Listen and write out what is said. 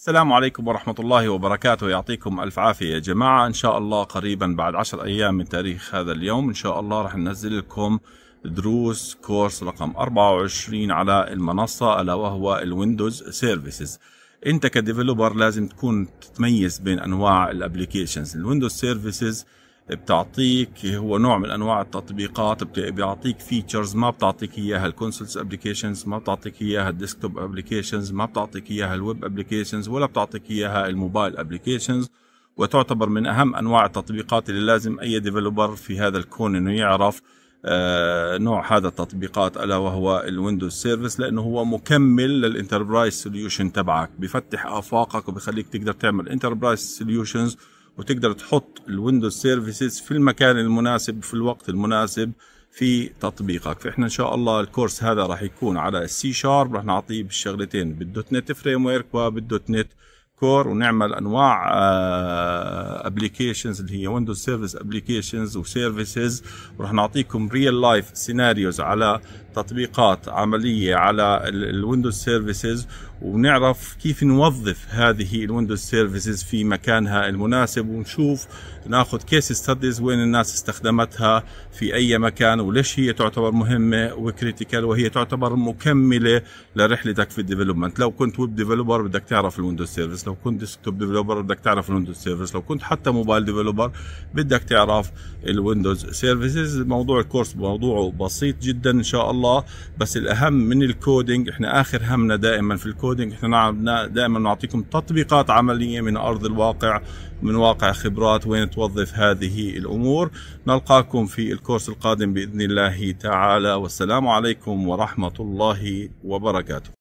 السلام عليكم ورحمة الله وبركاته يعطيكم ألف عافية يا جماعة إن شاء الله قريبا بعد عشر أيام من تاريخ هذا اليوم إن شاء الله رح ننزل لكم دروس كورس رقم 24 على المنصة ألا وهو الويندوز سيرفيسز أنت كديفلوبر لازم تكون تتميز بين أنواع الابليكيشنز الويندوز سيرفيسز بتعطيك هو نوع من انواع التطبيقات بيعطيك فيتشرز ما بتعطيك اياها الكونسولز ابلكيشنز ما بتعطيك اياها الديسكتوب ابلكيشنز ما بتعطيك اياها الويب ابلكيشنز ولا بتعطيك اياها الموبايل ابلكيشنز وتعتبر من اهم انواع التطبيقات اللي لازم اي ديفلوبر في هذا الكون انه يعرف آه، نوع هذا التطبيقات الا وهو الويندوز سيرفيس لانه هو مكمل للانتربرايز سوليوشن تبعك بفتح افاقك وبخليك تقدر تعمل انتربرايز سوليوشنز وتقدر تحط الويندوز سيرفيسز في المكان المناسب في الوقت المناسب في تطبيقك فاحنا ان شاء الله الكورس هذا راح يكون على السي شارب راح نعطيه بالشغلتين بالدوت نت فريم ورك وبالدوت نت كور ونعمل انواع ابلكيشنز آه، اللي هي ويندوز سيرفيس ابلكيشنز وسيرفيسز وراح نعطيكم ريل لايف سيناريوز على تطبيقات عمليه على الويندوز سيرفيسز ونعرف كيف نوظف هذه الويندوز سيرفيسز في مكانها المناسب ونشوف ناخذ كيس ستاديز وين الناس استخدمتها في اي مكان وليش هي تعتبر مهمه وكريتيكال وهي تعتبر مكمله لرحلتك في الديفلوبمنت لو كنت ويب ديفلوبر بدك تعرف الويندوز سيرفيس لو كنت ديسكتوب ديفلوبر بدك تعرف الويندوز سيرفيس لو كنت حتى موبايل ديفلوبر بدك تعرف الويندوز سيرفيسز موضوع الكورس موضوعه بسيط جدا ان شاء الله بس الاهم من الكودينج احنا اخر همنا دائما في الكود كودينج احنا نعم- دائما نعطيكم تطبيقات عمليه من ارض الواقع من واقع خبرات وين توظف هذه الامور نلقاكم في الكورس القادم باذن الله تعالى والسلام عليكم ورحمه الله وبركاته